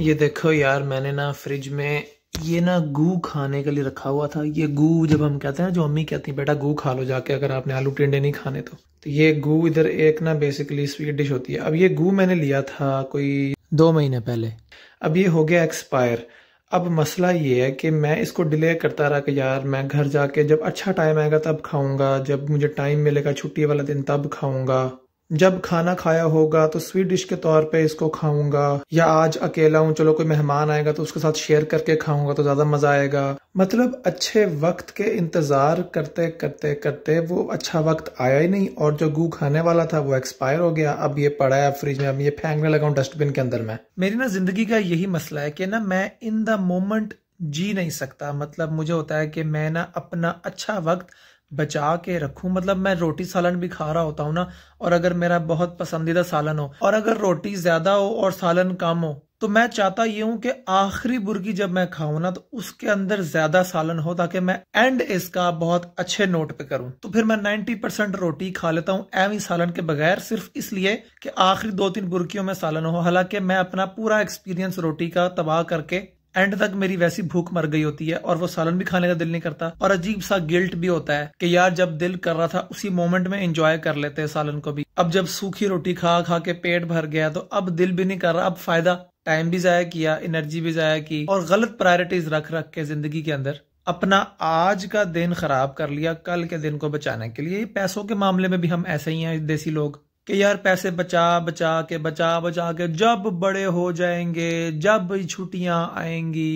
ये देखो यार मैंने ना फ्रिज में ये ना गू खाने के लिए रखा हुआ था ये गू जब हम कहते हैं जो अम्मी कहती है बेटा गू खा लो जाके अगर आपने आलू टिंडे नहीं खाने तो तो ये गू इधर एक ना बेसिकली स्वीट डिश होती है अब ये गू मैंने लिया था कोई दो महीने पहले अब ये हो गया एक्सपायर अब मसला ये है कि मैं इसको डिले करता रहा कि यार मैं घर जाके जब अच्छा टाइम आएगा तब खाऊंगा जब मुझे टाइम मिलेगा छुट्टी वाला दिन तब खाऊंगा जब खाना खाया होगा तो स्वीट डिश के तौर पे इसको खाऊंगा या आज अकेला हूँ चलो कोई मेहमान आएगा तो उसके साथ शेयर करके खाऊंगा तो ज़्यादा मज़ा आएगा मतलब अच्छे वक्त के इंतज़ार करते करते करते वो अच्छा वक्त आया ही नहीं और जो गू खाने वाला था वो एक्सपायर हो गया अब ये पड़ा है फ्रिज में अब ये फेंकने लगा हूँ डस्टबिन के अंदर में मेरी ना ज़िंदगी का यही मसला है कि ना मैं इन द मोमेंट जी नहीं सकता मतलब मुझे होता है कि मैं ना अपना अच्छा वक्त बचा के रखूं मतलब मैं रोटी सालन भी खा रहा होता हूँ ना और अगर मेरा बहुत पसंदीदा सालन हो और अगर रोटी ज्यादा हो और सालन कम हो तो मैं चाहता ये हूं कि आखिरी बुर्गी जब मैं खाऊं ना तो उसके अंदर ज्यादा सालन हो ताकि मैं एंड इसका बहुत अच्छे नोट पे करूं तो फिर मैं 90 परसेंट रोटी खा लेता हूं एवं सालन के बगैर सिर्फ इसलिए कि आखिरी दो तीन बुर्कियों में सालन हो हालांकि मैं अपना पूरा एक्सपीरियंस रोटी का तबाह करके एंड तक मेरी वैसी भूख मर गई होती है और वो सालन भी खाने का दिल नहीं करता और अजीब सा गिल्ट भी होता है कि यार जब दिल कर रहा था उसी मोमेंट में एंजॉय कर लेते हैं सालन को भी अब जब सूखी रोटी खा खा के पेट भर गया तो अब दिल भी नहीं कर रहा अब फायदा टाइम भी जाया किया एनर्जी भी जाया की और गलत प्रायोरिटीज रख रख के जिंदगी के अंदर अपना आज का दिन खराब कर लिया कल के दिन को बचाने के लिए पैसों के मामले में भी हम ऐसे ही हैं देसी लोग कि यार पैसे बचा बचा के बचा बचा के जब बड़े हो जाएंगे जब छुट्टियां आएंगी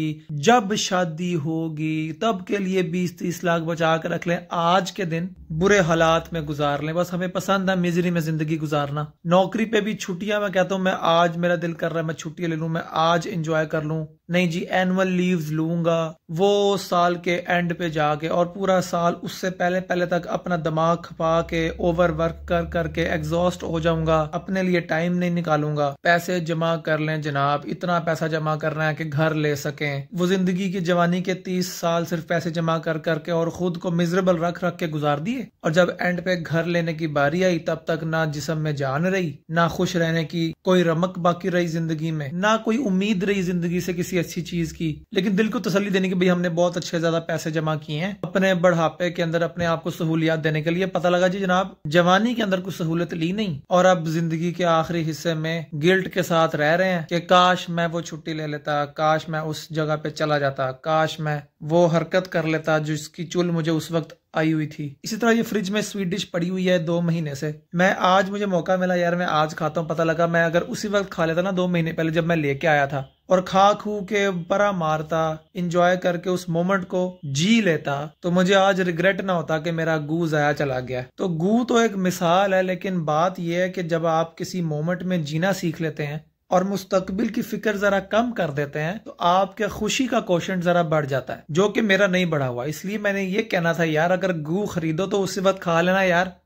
जब शादी होगी तब के लिए बीस तीस लाख बचा के रख लें आज के दिन बुरे हालात में गुजार लें बस हमें पसंद है मिजरी में जिंदगी गुजारना नौकरी पे भी छुट्टियां मैं कहता हूँ मैं आज मेरा दिल कर रहा है मैं छुट्टियां ले लू मैं आज इंजॉय कर लू नहीं जी एनुअल लीव लूंगा वो साल के एंड पे जाके और पूरा साल उससे पहले पहले तक अपना दिमाग खपा के ओवर वर्क कर करके एग्जॉस्ट फ्रस्ट्रेट हो जाऊंगा अपने लिए टाइम नहीं निकालूंगा पैसे जमा कर लें जनाब इतना पैसा जमा करना है कि घर ले सकें वो जिंदगी की जवानी के तीस साल सिर्फ पैसे जमा कर करके और खुद को मिजरेबल रख रख के गुजार दिए और जब एंड पे घर लेने की बारी आई तब तक ना जिसम में जान रही ना खुश रहने की कोई रमक बाकी रही जिंदगी में ना कोई उम्मीद रही जिंदगी से किसी अच्छी चीज की लेकिन दिल को तसली देने की भाई हमने बहुत अच्छे ज्यादा पैसे जमा किए हैं अपने बढ़ापे के अंदर अपने आप को सहूलियात देने के लिए पता लगा जी जनाब जवानी के अंदर कुछ सहूलियत ली नहीं नहीं और अब जिंदगी के आखिरी हिस्से में गिल्ट के साथ रह रहे हैं कि काश मैं वो छुट्टी ले लेता काश मैं उस जगह पे चला जाता काश मैं वो हरकत कर लेता जिसकी चुल मुझे उस वक्त आई हुई थी इसी तरह ये फ्रिज में स्वीट डिश पड़ी हुई है दो महीने से मैं आज मुझे मौका मिला यार मैं आज खाता हूँ पता लगा मैं अगर उसी वक्त खा लेता ना दो महीने पहले जब मैं लेके आया था और खा खू के परा मारता इंजॉय करके उस मोमेंट को जी लेता तो मुझे आज रिग्रेट ना होता कि मेरा गू जाया चला गया तो गू तो एक मिसाल है लेकिन बात यह है कि जब आप किसी मोमेंट में जीना सीख लेते हैं और मुस्तकबिल की फिक्र जरा कम कर देते हैं तो आपके खुशी का क्वेश्चन जरा बढ़ जाता है जो कि मेरा नहीं बढ़ा हुआ इसलिए मैंने ये कहना था यार अगर गू खरीदो तो उसी वक्त खा लेना यार